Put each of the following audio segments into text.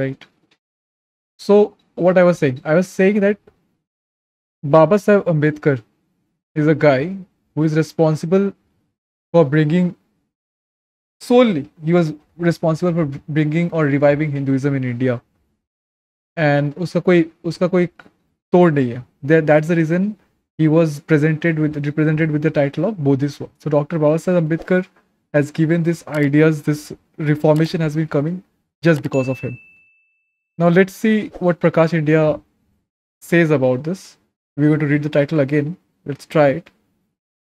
right so what i was saying i was saying that baba sahib ambedkar is a guy who is responsible for bringing solely he was responsible for bringing or reviving hinduism in india and उसका कोई उसका कोई तोड़ नहीं है that that's the reason he was presented with represented with the title of bodhisatwa so dr babasaheb ambedkar has given these ideas this reformation has been coming just because of him now let's see what Prakash India says about this. We're going to read the title again. Let's try it.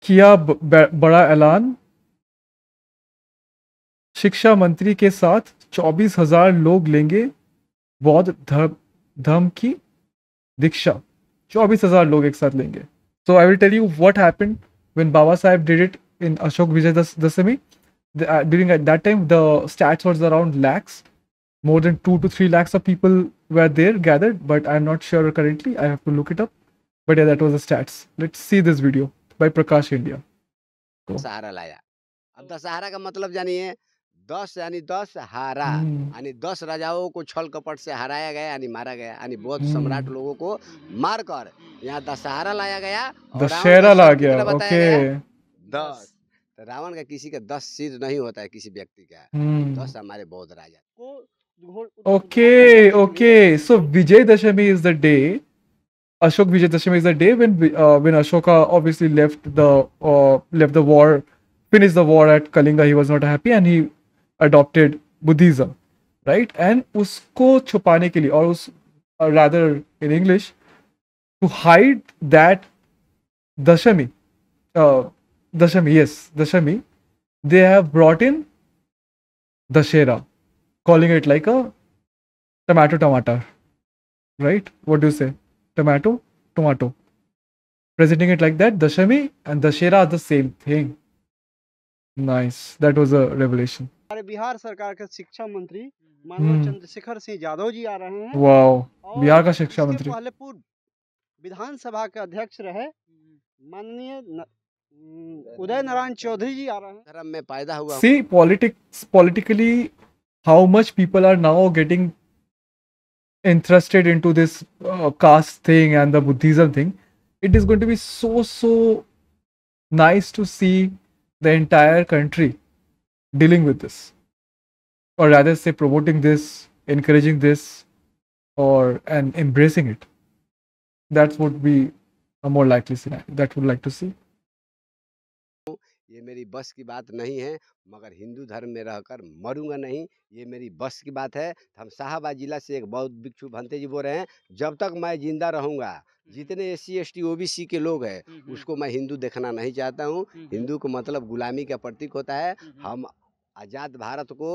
Kia Bada Elan Shiksha Mantri ke saath 24,000 log lenge Bodh Dham ki Diksha 24,000 log ek saath lenge. So I will tell you what happened when Baba Sahib did it in Ashok Vijay Dasami. The, uh, during that time, the stats was around lakhs. more than 2 to 3 lakhs of people were there gathered, but I'm not sure currently. I have to look it up. But yeah, that was the stats. Let's see this video by Prakash India. Go. सहारा लाया अब दशहरा का मतलब जानिए दस यानी 10 हारा यानी hmm. दस राजाओं को छल कपट से gaya ani यानी मारा गया यानी बौद्ध hmm. सम्राट लोगों को मारकर यहाँ दशहरा लाया गया la gaya okay 10 दस रावण का किसी का दस सिर नहीं होता है किसी व्यक्ति का दस हमारे बौद्ध राजा को Okay, okay. So Dashami is the day. Ashok Dashami is the day when uh, when Ashoka obviously left the uh, left the war, finished the war at Kalinga. He was not happy and he adopted Buddhism, right? And usko chupane ke liye, or us, uh, rather in English, to hide that Dashami, uh, Dashami, yes, Dashami, they have brought in Dashera. calling it like a tomato tomato right what do you say tomato tomato presenting it like that dashami and dashera are the same thing nice that was a revelation हमारे बिहार सरकार के शिक्षा मंत्री मानव चंद्रशेखर सिंह यादव जी आ रहे हैं wow Bihar का शिक्षा मंत्री पहले vidhan sabha के adhyaksh rahe माननीय उदय नारायण चौधरी जी आ रहे हैं धर्म में पैदा हुआ see politics politically how much people are now getting interested into this uh, caste thing and the Buddhism thing, it is going to be so so nice to see the entire country dealing with this, or rather say promoting this, encouraging this, or and embracing it. That would be a more likely scenario that would like to see. मेरी बस की बात नहीं है मगर हिंदू धर्म में रहकर मरूंगा नहीं ये मेरी बस की बात है तो हम शाहबाद जिला से एक बौद्ध भिक्षु भंते जी बोल रहे हैं जब तक मैं जिंदा रहूँगा जितने S C S T O B C के लोग हैं उसको मैं हिंदू देखना नहीं चाहता हूँ हिंदू को मतलब गुलामी का प्रतीक होता है हम आज़ाद भारत को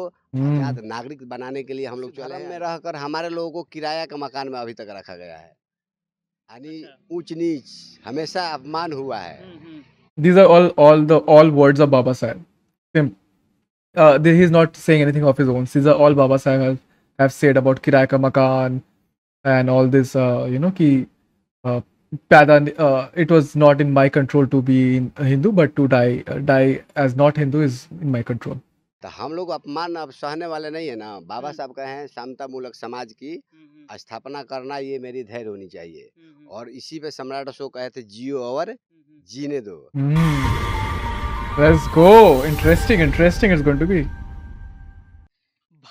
आज़ाद नागरिक बनाने के लिए हम लोग चल में रहकर हमारे लोगों को किराया का मकान में अभी तक रखा गया है यानी अच्छा। ऊंच नीच हमेशा अपमान हुआ है these are all all the all words of Baba Sahib. Sim. Uh, he is not saying anything of his own. These are all Baba Sahib have, have said about Kiraya ka Makan and all this. Uh, you know, ki uh, uh, it was not in my control to be in Hindu, but to die uh, die as not Hindu is in my control. तो हम लोग अपमान अब सहने वाले नहीं है ना बाबा साहब का हैं समता मूलक समाज की स्थापना करना ये मेरी धैर्य होनी चाहिए और इसी पे सम्राट अशोक कहे थे जियो और जीने दो let's go interesting interesting it's going to be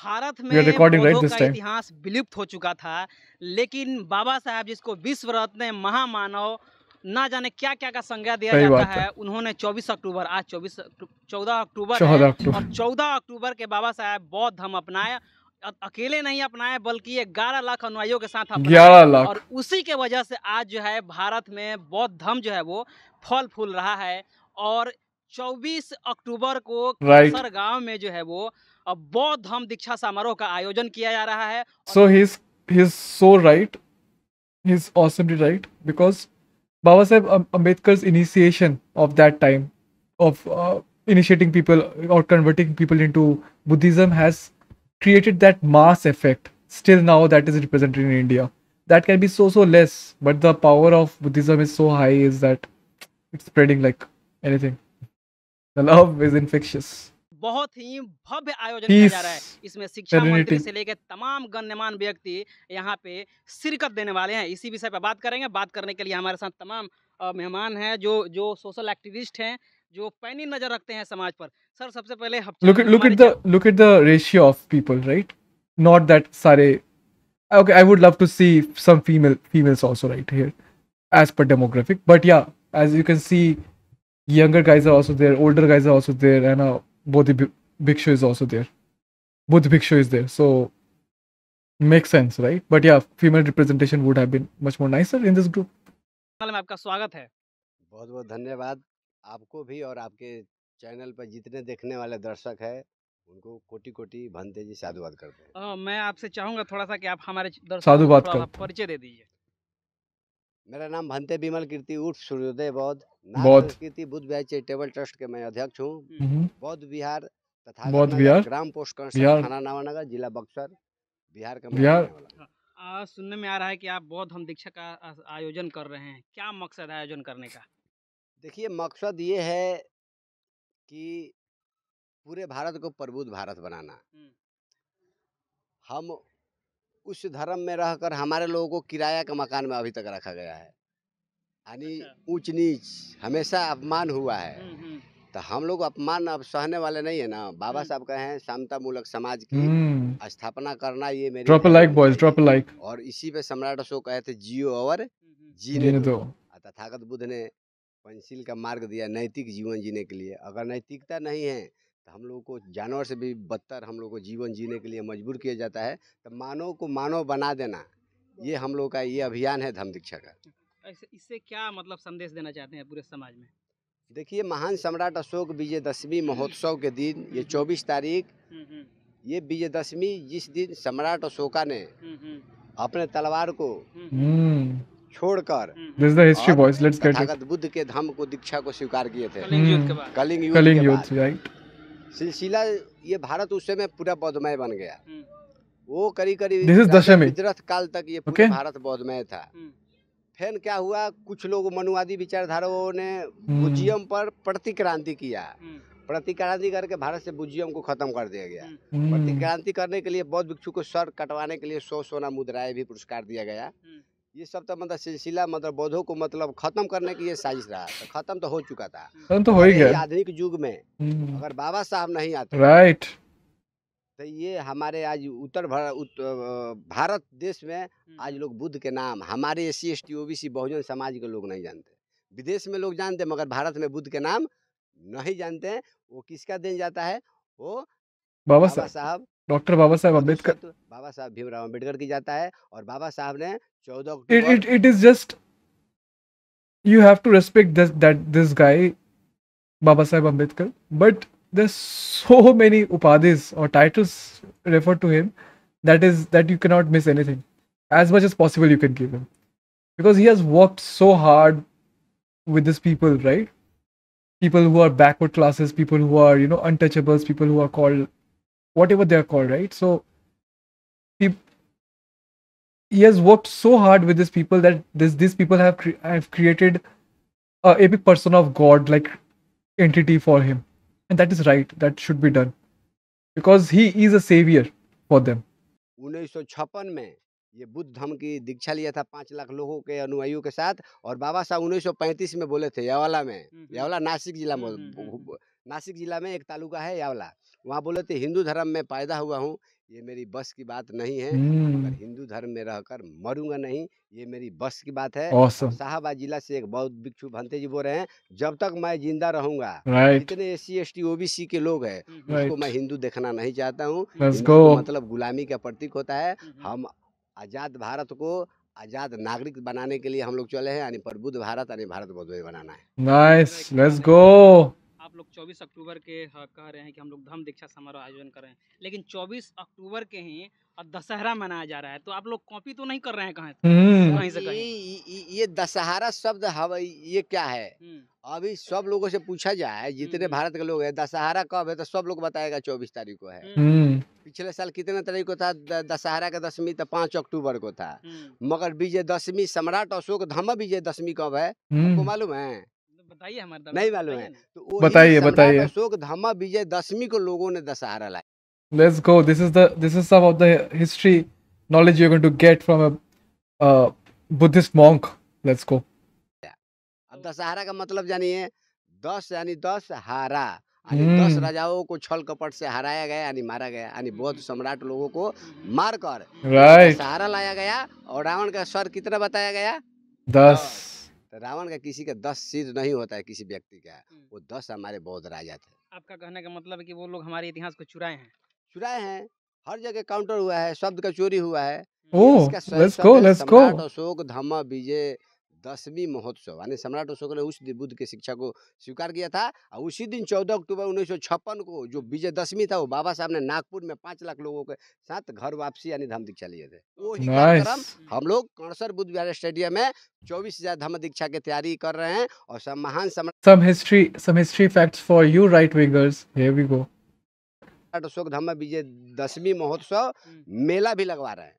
Bharat में रिकॉर्डिंग राइट दिस टाइम इतिहास विलुप्त हो चुका था लेकिन बाबा साहब जिसको विश्व रत्न महामानव ना जाने क्या क्या का संज्ञा दिया जाता है उन्होंने 24 अक्टूबर आज 24 अक्टूबर, 14 अक्टूबर और 14 अक्टूबर के बाबा साहब बौद्ध धर्म अपनाया अकेले नहीं अपनाए बल्कि ये ग्यारह लाख अनुयायियों के साथ ग्यारह लाख और उसी के वजह से आज जो है भारत में बौद्ध धर्म जो है वो फल फूल रहा है और 24 अक्टूबर को right. गांव में जो है वो बौद्ध धर्म दीक्षा समारोह का आयोजन किया जा रहा है so his so right his awesomely right because Baba Saheb Ambedkar initiation of that time of initiating people और converting people into buddhism has created that mass effect still now that is represented in india that can be so so less but the power of buddhism is so high is that it's spreading like anything the love is infectious बहुत ही भव्य आयोजन किया जा रहा है इसमें शिक्षा मंत्री से लेकर तमाम गण्यमान व्यक्ति यहाँ पे शिरकत देने वाले हैं इसी विषय पर बात करेंगे बात करने के लिए हमारे साथ तमाम मेहमान हैं जो जो सोशल एक्टिविस्ट हैं जो पैनी नजर रखते हैं समाज पर सर सबसे पहले look look the ratio of people right not that सारे okay I would love to see some female females also right here as per demographic but yeah as you can see younger guys are also there older guys are also there and a both the bhikshu is also there both bhikshu is there so make sense right but yeah female representation would have been much more nicer in this group मैं आपका स्वागत है बहुत बहुत धन्यवाद आपको भी और आपके चैनल पर जितने देखने वाले दर्शक हैं उनको कोटि कोटि भंते जी साधुवाद करते हैं मैं आपसे चाहूँगा थोड़ा सा कि आप हमारे साधुवाद का परिचय दे दीजिए मेरा नाम भंते बिमल कीर्ति उर्फ सूर्योदय बौद्ध बौद्ध कीर्ति बुद्ध बिहार चैरिटेबल ट्रस्ट के मैं अध्यक्ष हूँ बौद्ध विहार तथा बौद्ध विहार ग्राम पोस्ट थाना नवानगर जिला बक्सर बिहार का बिहार सुनने में आ रहा है कि आप बौद्ध हम दीक्षा का आयोजन कर रहे हैं क्या मकसद है आयोजन करने का देखिए मकसद ये है कि पूरे भारत को प्रबुद्ध भारत बनाना हम उस धर्म में रहकर हमारे लोगों को किराया के मकान में अभी तक रखा गया है यानी अच्छा। ऊंच नीच हमेशा अपमान हुआ है तो हम लोग अपमान अब सहने वाले नहीं है ना बाबा साहब कहे है समता मूलक समाज की स्थापना करना ये मेरे drop like boys drop like और इसी पे सम्राट अशोक कहे थे जियो और जीने दो तथागत बुद्ध ने पेंसिल का मार्ग दिया नैतिक जीवन जीने के लिए अगर नैतिकता नहीं है तो हम लोग को जानवर से भी बदतर हम लोग को जीवन जीने के लिए मजबूर किया जाता है तो मानव को मानव बना देना ये हम लोग का ये अभियान है धर्म दीक्षा का इससे क्या मतलब संदेश देना चाहते हैं पूरे समाज में देखिए महान सम्राट अशोक विजयदशमी महोत्सव के दिन ये हम्म। चौबीस तारीख हम्म, हम्म। ये विजयदशमी जिस दिन सम्राट अशोका ने अपने तलवार को छोड़कर this the history boys let's get it Buddha के धाम को दीक्षा को स्वीकार किए थे कलिंग युद्ध कलिंग युद्ध राइट सिलसिला ये भारत उस समय पूरा बौद्धमय बन गया हम्म। वो करी करी दिस इज दशमी काल तक ये पूरा भारत बौद्धमय था हम्म। फिर क्या हुआ कुछ लोग मनुवादी विचारधाराओं ने हम्म। बुजियम पर प्रतिक्रांति किया प्रतिक्रांति करके भारत से बुजियम को खत्म कर दिया गया प्रतिक्रांति करने के लिए बौद्ध भिक्षु को सर कटवाने के लिए सौ सोना मुद्राएं भी पुरस्कार दिया गया ये सब तो मतलब सिलसिला मतलब बौद्धों को मतलब खत्म करने की ये साजिश रहा तो खत्म तो हो चुका था तो हो ही गया आधुनिक युग में हम्म। अगर बाबा साहब नहीं आते राइट तो ये हमारे आज उत्तर भार, उत, भारत देश में हम्म। आज लोग बुद्ध के नाम हमारे S C S T O B C बहुजन समाज के लोग नहीं जानते विदेश में लोग जानते मगर भारत में बुद्ध के नाम नहीं जानते वो किसका दिन जाता है वो बाबा साहब डॉक्टर बाबा साहब अम्बेडकर बाबा साहब भीमराव अम्बेडकर की जाता है और बाबा साहब ने चौदह Baba Saheb Ambedkar but there so many उपाधिज और titles refer to him that is that you cannot miss anything as much as possible you can give him because he has work so hard with this people right people who are backward classes people who are you know untouchables people who are called whatever they are called, right? So he, he has worked so hard with these people that this these people have cre- have created a epic person of God like entity for him, and that is right. That should be done because he is a savior for them. 1956 में ये बुद्ध धर्म की दीक्षा लिया था पाँच लाख लोगों के अनुयायियों के साथ और बाबा साहब 1935 में बोले थे यावला में यावला नासिक जिला में नासिक जिला में एक तालुका है यावला वहाँ बोले थे हिंदू धर्म में पैदा हुआ हूँ ये मेरी बस की बात नहीं है मगर हम्म। हिंदू धर्म में रहकर मरूंगा नहीं ये मेरी बस की बात है awesome. शाहबाद जिला से एक बौद्ध भिक्षु भंते जी बोल रहे हैं जब तक मैं जिंदा रहूंगा right. S C S T OBC के लोग है right. उसको मैं हिंदू देखना नहीं चाहता हूँ मतलब गुलामी का प्रतीक होता है हम आजाद भारत को आजाद नागरिक बनाने के लिए हम लोग चले हैं यानी प्रबुद्ध भारत यानी भारत बोधवे बनाना है नाइस लेट्स गो आप लोग 24 अक्टूबर के हाँ, कह रहे हैं कि हम लोग धर्म दीक्षा समारोह आयोजन कर रहे हैं लेकिन 24 अक्टूबर के ही दशहरा मनाया जा रहा है तो आप लोग कॉपी तो नहीं कर रहे हैं कहाँ हम्म। कहीं से कहीं ये दशहरा शब्द हवाई ये क्या है हम्म। अभी सब लोगों से पूछा जाए हम्म, जितने भारत के लोग हैं दशहरा कब है तो सब लोग बताएगा चौबीस तारीख को है पिछले साल कितने तारीख को था दशहरा का दशमी तो पांच अक्टूबर को था मगर विजय दशमी सम्राट अशोक धम विजय दशमी कब है आपको मालूम है बताइए नहीं तो मालूम है तो बताइए बताइए अशोक धामा विजय दशमी को लोगों ने दशहरा लाया let's go this is the this is some of the history knowledge you're going to get from a uh, buddhist monk let's go अब दशहरा का मतलब जानिए दस यानी दस हारा यानी दस हम्म। राजाओं को छल कपट से हराया गया यानी मारा गया यानी बहुत हम्म। सम्राट लोगों को मारकर right. दशहरा लाया गया और रावण का स्वर कितना बताया गया दस तो रावण का किसी का दस सिर नहीं होता है किसी व्यक्ति का वो दस हमारे बौद्ध राजा थे आपका कहने का मतलब है कि वो लोग हमारे इतिहास को चुराए हैं चुराए हैं हर जगह काउंटर हुआ है शब्द का चोरी हुआ है oh let's go let's go Ashok Dhamma Vijay दसवीं महोत्सव यानी सम्राट अशोक ने उस दिन बुद्ध की शिक्षा को स्वीकार किया था और उसी दिन चौदह अक्टूबर उन्नीस को जो विजय दशमी था वो बाबा साहब ने नागपुर में पांच लाख लोगों के साथ घर वापसी यानी धम दीक्षा लिए थे वो तो ही कार्यक्रम हम्म। हम लोग कणसर बुद्ध विहार स्टेडियम में चौबीस हजार धम दीक्षा की तैयारी कर रहे हैं और महान सम्राट some history for you right Ashok Dhamma Vijay Dashami महोत्सव हम्म। मेला भी लगवा रहे हैं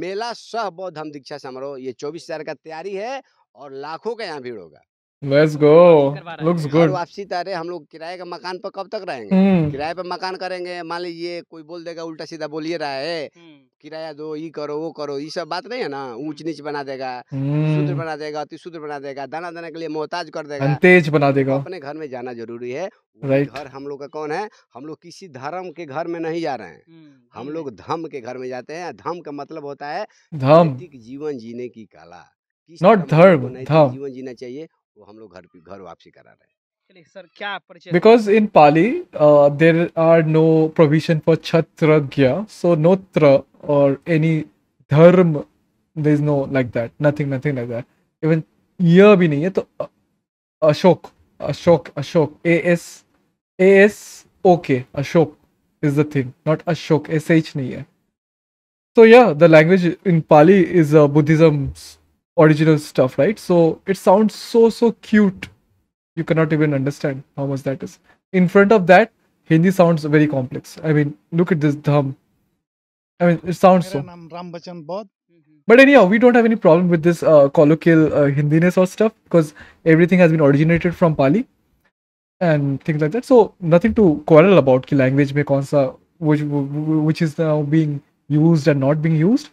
मेला सह बौद्ध धम दीक्षा समारोह ये चौबीस हजार का तैयारी है और लाखों का यहाँ भीड़ होगा लेट्स गो लुक्स गुड वापसी तारे हम लोग किराए का मकान पर कब तक रहेंगे हम्म। किराए पर मकान करेंगे मान लीजिए कोई बोल देगा उल्टा सीधा बोलिए रहा है हम्म। किराया दो ये करो वो करो ये सब बात नहीं है ना ऊंच हम्म। नीच बना देगा शूद्र बना देगा अति शूद्र बना देगा दाना दाना के लिए मोहताज कर देगा तेज बना देगा अपने घर में जाना जरूरी है राइट घर हम लोग का कौन है हम लोग किसी धर्म के घर में नहीं जा रहे हैं हम लोग धम के घर में जाते हैं धम का मतलब होता है धम जीवन जीने की कला नॉट धर्म जीवन जीना चाहिए वो हम लोग घर घर वापसी करा रहे हैं because in Pali there are no provision for क्षत्रज्ञ सो नोत्र और any dharma there is no like that nothing nothing like that even यह भी नहीं है तो Ashok Ashok Ashok A S A S okay Ashok is the thing not Ashok S H नहीं है तो yeah the language in Pali is Buddhism original stuff, right? So it sounds so, so cute. You cannot even understand how much that is. In front of that, Hindi sounds very complex. I mean, look at this dham. I mean, it sounds so. Mm-hmm. But anyhow, we don't have any problem with this uh, colloquial uh, Hindiness or stuff because everything has been originated from Pali and things like that. So nothing to quarrel about ki language mein kaun which, which is now being used and not being used.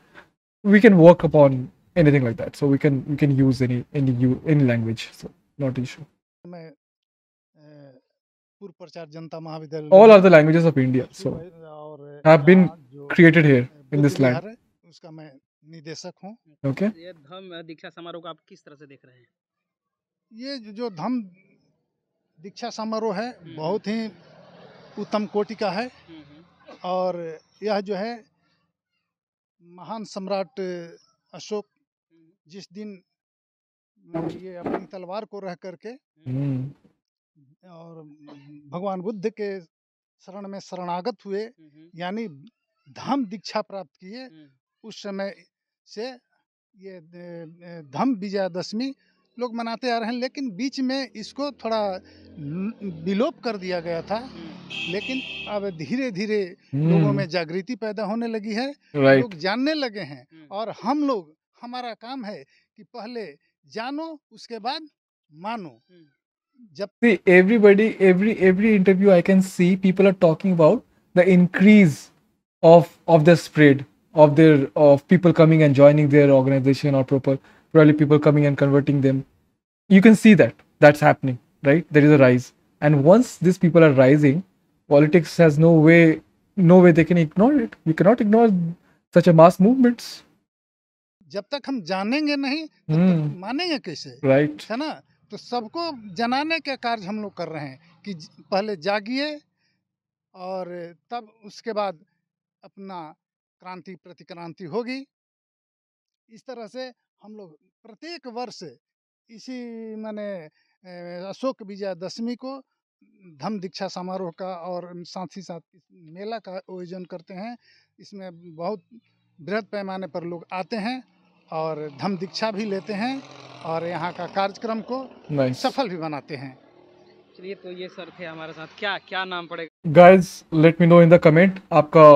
We can work upon anything like that. So we can we can use any any you any language. So not issue. All are the languages of India. So have been created here in this land. निदेशक हूँ okay. ये धम दीक्षा समारोह को आप किस तरह से देख रहे हैं ये जो धम दीक्षा समारोह है बहुत ही उत्तम कोटि का है और यह जो है महान सम्राट अशोक जिस दिन ये अपनी तलवार को रह करके और भगवान बुद्ध के शरण में शरणागत हुए यानी धम दीक्षा प्राप्त किए उस समय से ये धम विजयादशमी लोग मनाते आ रहे हैं लेकिन बीच में इसको थोड़ा विलोप कर दिया गया था लेकिन अब धीरे धीरे लोगों में जागृति पैदा होने लगी है लोग जानने लगे हैं और हम लोग हमारा काम है कि पहले जानो उसके बाद मानो जब see everybody every every interview i can see people are talking about the increase of of the spread of their of people coming and joining their organization or proper probably people coming and converting them you can see that that's happening right there is a rise and once these people are rising politics has no way no way they can ignore it we cannot ignore such a mass movements जब तक हम जानेंगे नहीं तब तक हम्म। मानेंगे कैसे right है ना तो सबको जनाने के कार्य हम लोग कर रहे हैं कि पहले जागिए और तब उसके बाद अपना क्रांति प्रतिक्रांति होगी इस तरह से हम लोग प्रत्येक वर्ष इसी मैंने अशोक दशमी को धम दीक्षा समारोह का और साथ ही साथ मेला का आयोजन करते हैं इसमें बहुत बृहद पैमाने पर लोग आते हैं और धम दीक्षा भी लेते हैं और यहाँ का कार्यक्रम को सफल भी बनाते हैं चलिए तो ये सर थे हमारे साथ क्या क्या नाम पड़ेगा guys let me know in the comment आपका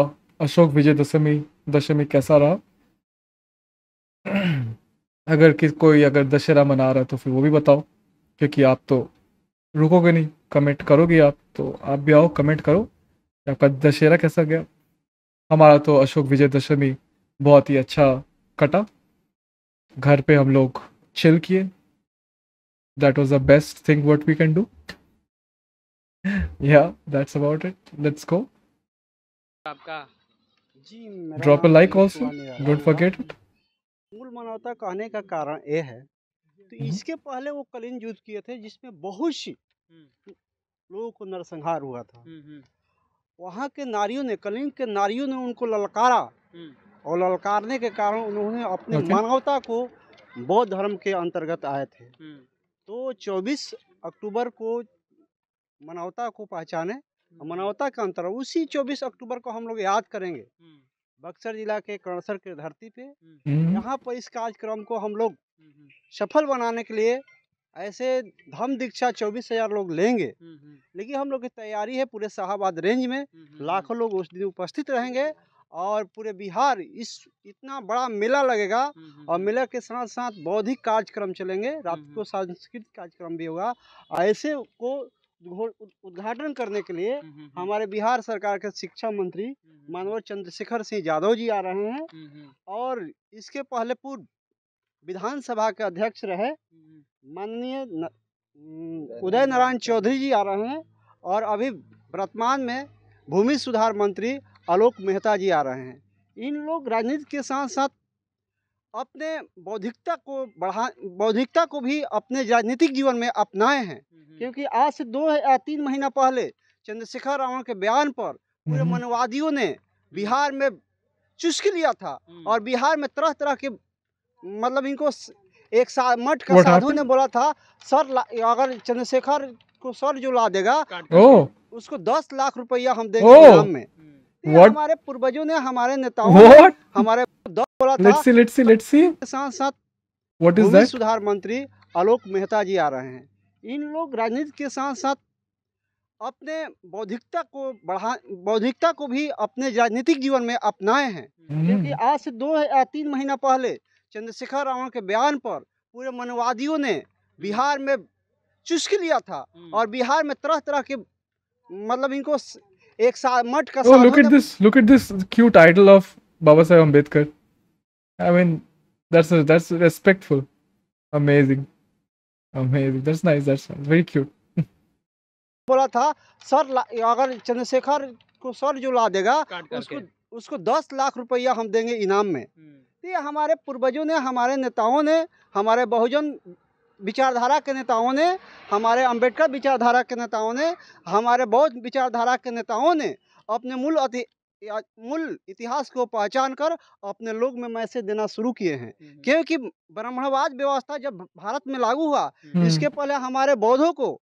अशोक विजय दशमी दशमी कैसा रहा अगर कि कोई अगर दशहरा मना रहा है तो फिर वो भी बताओ क्योंकि आप तो रुकोगे नहीं कमेंट करोगे आप तो आप भी आओ कमेंट करो आपका दशहरा कैसा गया हमारा तो अशोक विजय दशमी बहुत ही अच्छा कटा घर पे हम लोग चिल किए that was the best thing what we can do yeah that's about it let's go आपका drop a like also don't forget it मूल मानवता कहने का कारण ये है तो हम्म। इसके पहले वो कलिन युद्ध किए थे जिसमें बहुत सी लोगों को नरसंहार हुआ था हम्म, हम्म। वहाँ के नारियों ने कलिंग के नारियों ने उनको ललकारा और ललकारने के कारण उन्होंने अपने मानवता को बौद्ध धर्म के अंतर्गत आए थे हम्म। तो 24 अक्टूबर को मानवता को पहचाने हम्म। मानवता का अंतर उसी 24 अक्टूबर को हम लोग याद करेंगे हम्म। बक्सर जिला के करणसर के धरती पे यहाँ पर इस कार्यक्रम को हम लोग सफल बनाने के लिए ऐसे धम दीक्षा चौबीस हजार लोग लेंगे लेकिन हम लोग की तैयारी है पूरे शाहबाद रेंज में लाखों लोग उस दिन उपस्थित रहेंगे और पूरे बिहार इस इतना बड़ा मेला लगेगा और मेला के साथ साथ बौद्धिक कार्यक्रम चलेंगे रात को सांस्कृतिक कार्यक्रम भी होगा ऐसे को उद्घाटन करने के लिए हमारे बिहार सरकार के शिक्षा मंत्री मानव चंद्रशेखर सिंह यादव जी आ रहे हैं और इसके पहले पूर्व विधानसभा के अध्यक्ष रहे माननीय उदय नारायण चौधरी जी आ रहे हैं और अभी वर्तमान में भूमि सुधार मंत्री आलोक मेहता जी आ रहे हैं इन लोग राजनीति के साथ साथ अपने बौद्धिकता को बढ़ा बौद्धिकता को भी अपने राजनीतिक जीवन में अपनाए हैं क्योंकि आज से दो या तीन महीना पहले चंद्रशेखर रावण के बयान पर पूरे मनवादियों ने बिहार में चुस्क लिया था हम्म। और बिहार में तरह तरह के मतलब इनको एक सा, मठ का साधु ने बोला था सर अगर चंद्रशेखर को सर जो ला देगा उसको दस लाख रुपया हम देंगे में What? हमारे पूर्वजों ने हमारे नेताओं हमारे साथ साथ What is सुधार मंत्री आलोक मेहता जी आ रहे हैं इन लोग राजनीति के साथ साथ अपने बौद्धिकता को बढ़ा बौद्धिकता को भी अपने राजनीतिक जीवन में अपनाए हैं hmm. क्योंकि आज से दो या तीन महीना पहले चंद्रशेखर रावण के बयान पर पूरे मनवादियों ने बिहार में चुस्क लिया था hmm. और बिहार में तरह तरह के मतलब इनको एक मठ का सा look at this look at this cute title of Baba Saheb Ambedkar I mean that's that's respectful amazing amazing that's nice that's very cute बोला था सर अगर चंद्रशेखर को सर जो ला देगा उसको उसको दस लाख रुपया हम देंगे इनाम में हम्म। तो ये हमारे पूर्वजों ने हमारे नेताओं ने हमारे बहुजन विचारधारा के नेताओं ने हमारे अंबेडकर विचारधारा के नेताओं ने हमारे बौद्ध विचारधारा के नेताओं ने अपने मूल अति मूल इतिहास को पहचान कर अपने लोग में मैसेज देना शुरू किए हैं हम्म, हम्म। क्योंकि ब्राह्मणवाद व्यवस्था जब भारत में लागू हुआ हम्म। इसके पहले हमारे बौद्धों को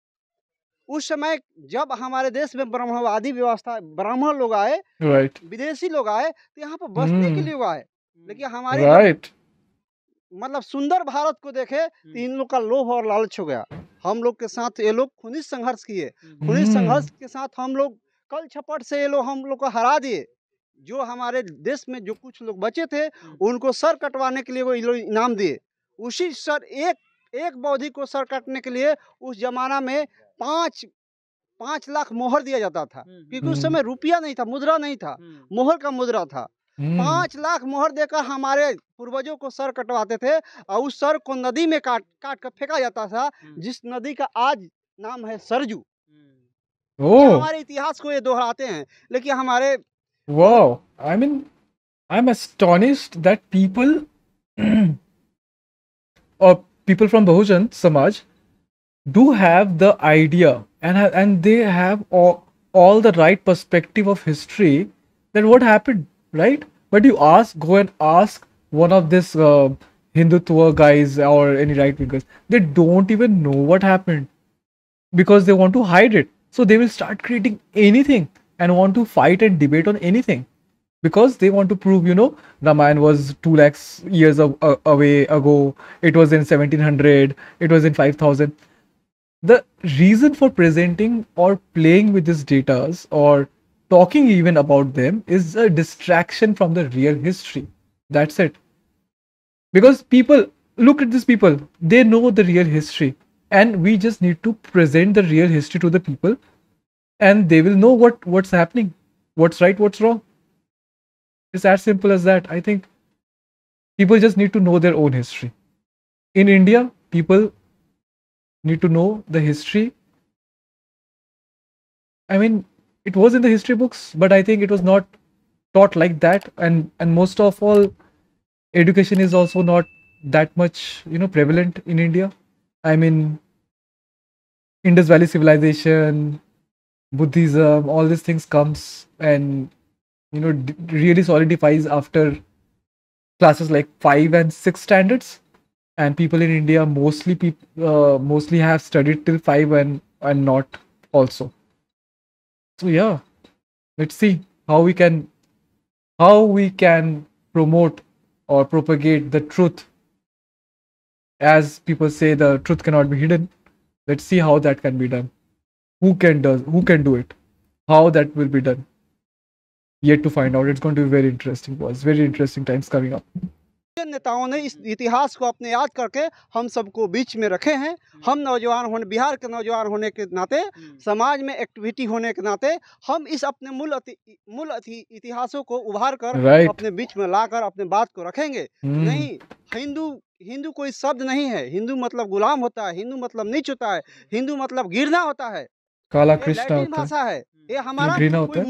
उस समय जब हमारे देश में ब्राह्मणवादी व्यवस्था ब्राह्मण लोग आए विदेशी लोग आए तो यहाँ पर बसने के लिए आए लेकिन हमारे मतलब सुंदर भारत को देखे तो इन लोग का लोभ और लालच हो गया हम लोग के साथ ये लोग खुनिज संघर्ष किए खुनिज संघर्ष के साथ हम लोग कल छपट से ये लोग हम लोग को हरा दिए जो हमारे देश में जो कुछ लोग बचे थे उनको सर कटवाने के लिए वो लोग इनाम दिए उसी सर एक एक बौद्धि को सर काटने के लिए उस जमाना में पाँच पाँच लाख मोहर दिया जाता था क्योंकि उस समय रुपया नहीं था मुद्रा नहीं था मोहर का मुद्रा था हम्म। पांच लाख मोहर देकर हमारे पूर्वजों को सर कटवाते थे और उस सर को नदी में काट काट कर फेंका जाता था हम्म। जिस नदी का आज नाम है सरजू हम्म। हमारे इतिहास को ये दोहराते हैं लेकिन हमारे I mean I am astonished that people और people from Bahujan Samaj do have the idea and and they have all the right perspective of history that what happened right? But you ask, go and ask one of this uh, Hindutva guys or any right wingers. They don't even know what happened because they want to hide it. So they will start creating anything and want to fight and debate on anything because they want to prove you know Ramayana was 2 lakhs years of, uh, away ago it was in 1700 it was in 5000 the reason for presenting or playing with these datas or talking even about them is a distraction from the real history. That's it. Because people look at these people, they know the real history. And we just need to present the real history to the people and they will know what, what's happening, what's right, what's wrong. It's as simple as that. I think people just need to know their own history. In India, people need to know the history. I mean, it was in the history books, but I think it was not taught like that. And and most of all, education is also not that much you know prevalent in India. I mean, Indus Valley civilization, Buddhism, all these things comes and you know d- really solidifies after classes like five and six standards and people in india mostly people uh, mostly have studied till 5 and and not also so yeah let's see how we can how we can promote or propagate the truth as people say the truth cannot be hidden let's see how that can be done who can does who can do it how that will be done yet to find out it's going to be very interesting was very interesting times coming up बहुवचन नेताओं ने इस इतिहास को अपने याद करके हम सबको बीच में रखे हैं हम्म। हम नौजवान होने बिहार के नौजवान होने के नाते हम्म। समाज में एक्टिविटी होने के नाते हम इस अपने मूल मूल इतिहासों को उभार कर अपने बीच में लाकर अपने बात को रखेंगे हम्म। नहीं हिंदू हिंदू कोई शब्द नहीं है हिंदू मतलब गुलाम होता है हिंदू मतलब नीच होता है हिंदू मतलब गिरना होता है काला कृष्ण भाषा है ये हमारा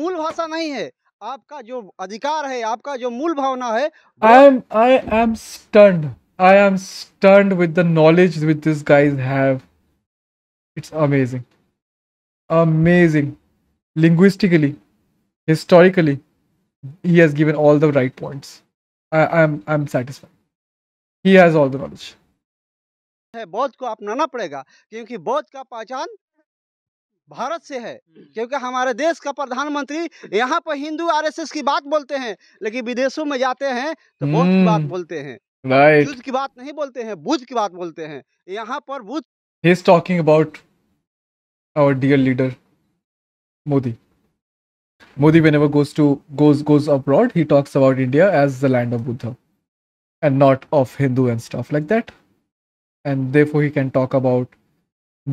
मूल भाषा नहीं है आपका जो अधिकार है आपका जो मूल भावना है I am I am stand I am stand with the knowledge with this guys have it's amazing amazing linguistically historically he has given all the right points I am I am satisfied he has all the knowledge है बौद्ध को अपनाना पड़ेगा क्योंकि बौद्ध का पहचान भारत से है क्योंकि हमारे देश का प्रधानमंत्री यहाँ पर हिंदू आरएसएस की बात बोलते हैं लेकिन विदेशों में जाते हैं तो बहुत की बात बोलते हैं बुद्ध की बात नहीं बोलते हैं बुद्ध की बात बोलते हैं यहाँ पर बुद्ध he is talking about our dear leader Modi Modi, whenever goes to goes goes abroad, he talks about India as the land of Buddha, and not of Hindu and stuff like that. And therefore, he can talk about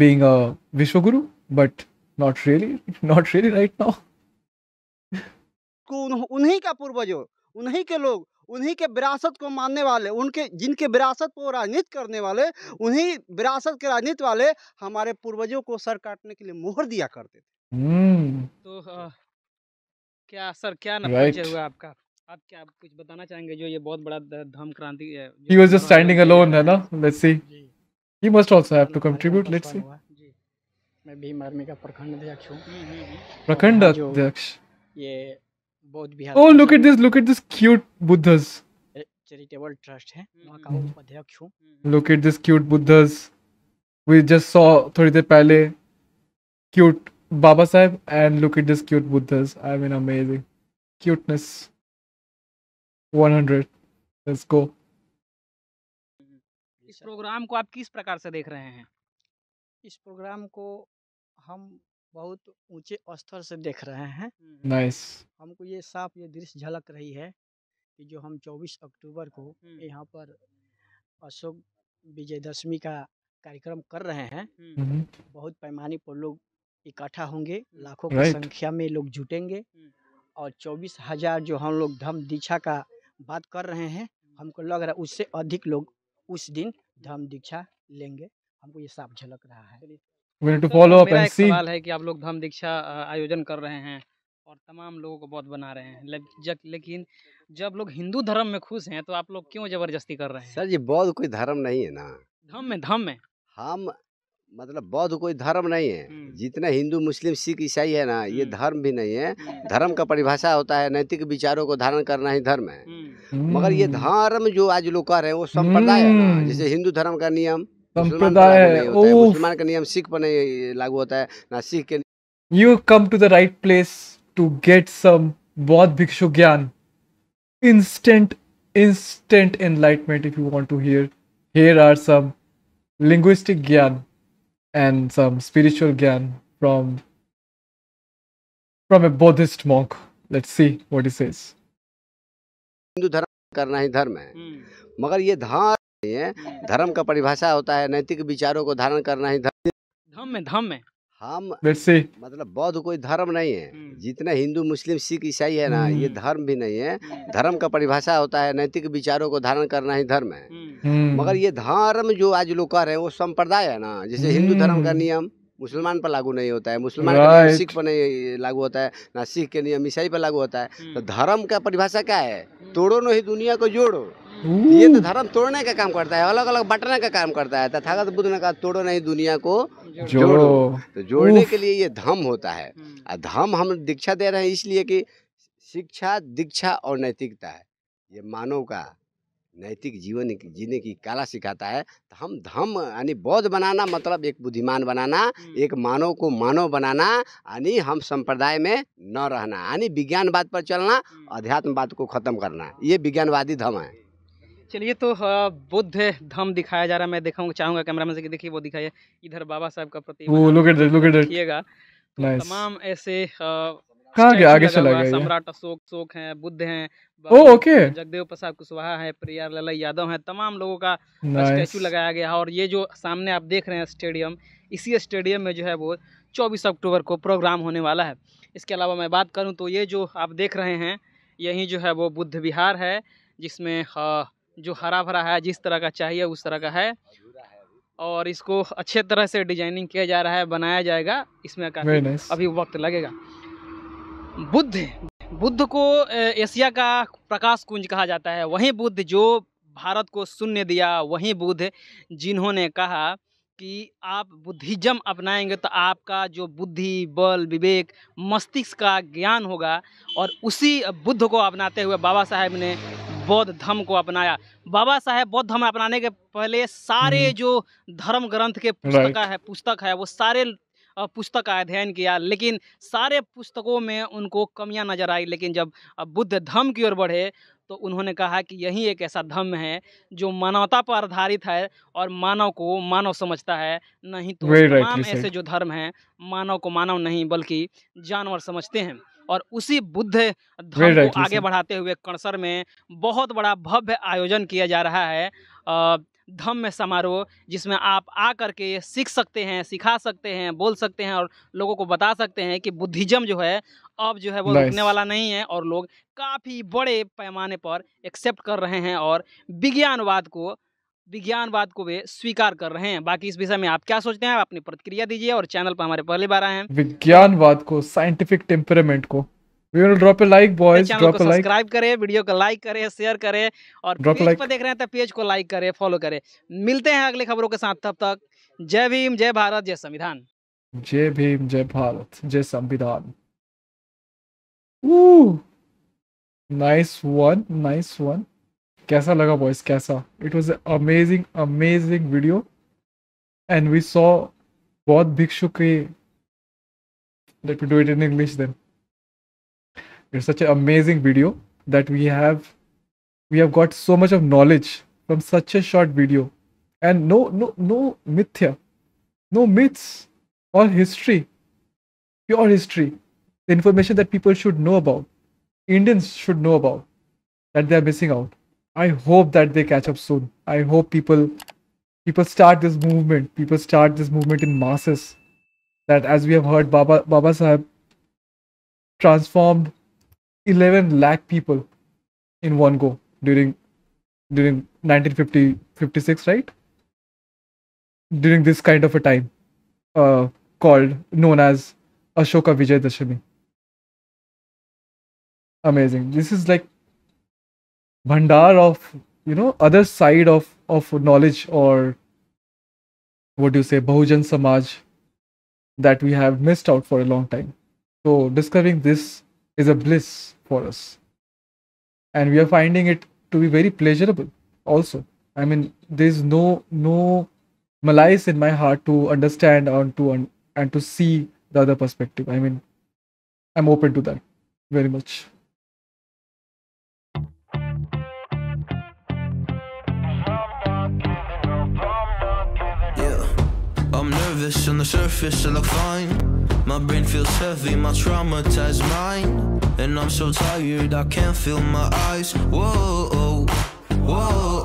being a Vishwaguru but not really not really right now को उन्हीं का पूर्वजों उन्हीं के लोग उन्हीं के विरासत को मानने वाले उनके जिनके विरासत को राजनीति करने वाले उन्हीं विरासत के राजनीति वाले हमारे पूर्वजों को सर काटने के लिए मोहर दिया करते थे hmm. तो आ, क्या सर क्या नाम right. हुआ आपका आप क्या आप कुछ बताना चाहेंगे जो ये बहुत बड़ा धर्म क्रांति है he was just standing alone है ना let's see he must also have to contribute let's see मैं भीम आर्मी का प्रखंड अध्यक्ष हूँ हम्म, हम्म, हम्म। प्रखंड अध्यक्ष ये बौद्ध बिहार oh look at this look at this cute Buddhas charitable trust है वहाँ का उपाध्यक्ष हूँ look at this cute Buddhas we just saw थोड़ी देर पहले cute Baba Sahab and look at this cute Buddhas I mean amazing cuteness 100 let's go इस प्रोग्राम को आप किस प्रकार से देख रहे हैं इस प्रोग्राम को हम बहुत ऊंचे स्तर से देख रहे हैं नाइस हमको ये साफ ये दृश्य झलक रही है कि जो हम 24 अक्टूबर को यहाँ पर अशोक विजयदशमी का कार्यक्रम कर रहे हैं बहुत पैमाने पर लोग इकट्ठा होंगे लाखों की संख्या में लोग जुटेंगे और चौबीस हजार जो हम लोग धम दीक्षा का बात कर रहे हैं हमको लग रहा है उससे अधिक लोग उस दिन धम दीक्षा लेंगे हमको ये साफ झलक रहा है we need to follow up and see सवाल है कि आप लोग धर्म दीक्षा आयोजन कर रहे हैं और तमाम लोगों को बहुत बना रहे हैं लेकिन जब लोग हिंदू धर्म में खुश हैं तो आप लोग क्यों जबरदस्ती कर रहे हैं सर जी बौद्ध कोई धर्म नहीं है ना धर्म में धर्म में हम मतलब बौद्ध कोई धर्म नहीं है हम्म। जितना हिंदू मुस्लिम सिख ईसाई है ना ये हम्म। धर्म भी नहीं है हम्म। धर्म का परिभाषा होता है नैतिक विचारों को धारण करना ही धर्म है मगर ये धर्म जो आज लोग कह रहे हैं वो संप्रदाय है जैसे हिंदू धर्म का नियम तो संप्रदाय है मुसलमान का नियम सिख पर नहीं लागू होता है ना सिख के you come to the right place to get some बौद्ध भिक्षु ज्ञान instant instant enlightenment if you want to hear here are some linguistic ज्ञान एंड सम स्पिरिचुअल ज्ञान from from a buddhist monk let's see what is says Hindu धर्म करना ही धर्म है हम्म। मगर ये धर्म ये धर्म का परिभाषा होता है नैतिक विचारों को धारण करना ही धर्म में धर्म में हम मतलब बौद्ध कोई धर्म नहीं है जितना हिंदू मुस्लिम सिख ईसाई है ना ये धर्म भी नहीं है धर्म का परिभाषा होता है नैतिक विचारों को धारण करना ही धर्म है मगर ये धर्म जो आज लोग कह रहे हैं वो संप्रदाय है ना जैसे हिंदू धर्म का नियम मुसलमान पर लागू नहीं होता है मुसलमान सिख पर नहीं लागू होता है ना सिख के नियम ईसाई पर लागू होता है तो धर्म का परिभाषा क्या है तोड़ो नहीं दुनिया को जोड़ो ये तो धर्म तोड़ने का काम करता है अलग अलग बटने का काम करता है तथागत बुद्ध ने कहा तोड़ो नहीं दुनिया को जोड़ो तो जोड़ने के लिए ये धम होता है और हम्म। धम हम दीक्षा दे रहे हैं इसलिए कि शिक्षा दीक्षा और नैतिकता है ये मानव का नैतिक जीवन जीने की कला सिखाता है तो हम धम यानी बौद्ध बनाना मतलब एक बुद्धिमान बनाना हम्म। एक मानव को मानव बनाना यानी हम संप्रदाय में न रहना यानी विज्ञानवाद पर चलना हम्म। अध्यात्मवाद को खत्म करना ये विज्ञानवादी धम है चलिए तो बुद्ध धाम दिखाया जा रहा है मैं दिखाऊंगा चाहूंगा कैमरा मैन से देखिए वो दिखाइए इधर बाबा साहब का प्रति तो तमाम ऐसे गया आगे चला गया सम्राट अशोक शोक है बुद्ध है ओ ओके जगदेव प्रसाद कुशवाहा है प्रिया लल यादव है तमाम लोगों का स्टेचू लगाया गया और ये जो सामने आप देख रहे हैं स्टेडियम इसी स्टेडियम में जो है वो 24 अक्टूबर को प्रोग्राम होने वाला है इसके अलावा मैं बात करूँ तो ये जो आप देख रहे हैं यही जो है वो बुद्ध विहार है जिसमें जो हरा भरा है जिस तरह का चाहिए उस तरह का है और इसको अच्छे तरह से डिजाइनिंग किया जा रहा है बनाया जाएगा इसमें काफी nice. अभी वक्त लगेगा बुद्ध बुद्ध को एशिया का प्रकाश कुंज कहा जाता है वही बुद्ध जो भारत को शून्य दिया वही बुद्ध जिन्होंने कहा कि आप बुद्धिज्म अपनाएंगे तो आपका जो बुद्धि बल विवेक मस्तिष्क का ज्ञान होगा और उसी बुद्ध को अपनाते हुए बाबा साहेब ने बौद्ध धर्म को अपनाया बाबा साहेब बौद्ध धर्म अपनाने के पहले सारे हम्म। जो धर्म ग्रंथ के पुस्तक है पुस्तक है वो सारे पुस्तक का अध्ययन किया लेकिन सारे पुस्तकों में उनको कमियां नजर आई लेकिन जब बुद्ध धर्म की ओर बढ़े तो उन्होंने कहा कि यही एक ऐसा धर्म है जो मानवता पर आधारित है और मानव को मानव समझता है नहीं तो तमाम ऐसे जो धर्म हैं मानव को मानव नहीं बल्कि जानवर समझते हैं और उसी बुद्ध धर्म को आगे बढ़ाते हुए कणसर में बहुत बड़ा भव्य आयोजन किया जा रहा है धम्म समारोह जिसमें आप आ करके सीख सकते हैं सिखा सकते हैं बोल सकते हैं और लोगों को बता सकते हैं कि बुद्धिज्म जो है अब जो है वो रुकने वाला नहीं है और लोग काफ़ी बड़े पैमाने पर एक्सेप्ट कर रहे हैं और विज्ञानवाद को विज्ञानवाद को वे स्वीकार कर रहे हैं बाकी इस विषय में आप क्या सोचते हैं आप अपनी प्रतिक्रिया दीजिए और चैनल पर हमारे पहली बार आए हैं विज्ञानवाद को साइंटिफिक टेम्परामेंट को drop like boys a subscribe करें वीडियो को लाइक करें शेयर करें और drop पेज like. पर देख रहे हैं तो पेज को लाइक करें फॉलो करें मिलते हैं अगले खबरों के साथ तब तक जय भीम जय भारत जय संविधान जय भीम जय भारत जय संविधान नाइस वन नाइस वन कैसा लगा बॉयज कैसा it was amazing amazing video and we saw बहुत भिक्षु के let me do it in English then it's such a amazing video that we have we have got so much of knowledge from such a short video and no no no मिथ्या no myths और history pure history the information that people should know about, Indians should know about, that they are missing out. I hope that they catch up soon. I hope people people start this movement. People start this movement in masses. That as we have heard, Baba Baba Sahib transformed 11 lakh people in one go during during 1956, right? During this kind of a time, uh, called known as Ashoka Vijayadashami. Amazing. This is like bhandar of you know other side of of knowledge or what do you say bahujan samaj that we have missed out for a long time so discovering this is a bliss for us and we are finding it to be very pleasurable also i mean there's no no malice in my heart to understand and to and to see the other perspective i mean i'm open to that very much nervous on the surface, I look fine My brain feels heavy, my traumatized mind And I'm so tired, I can't feel my eyes Whoa, whoa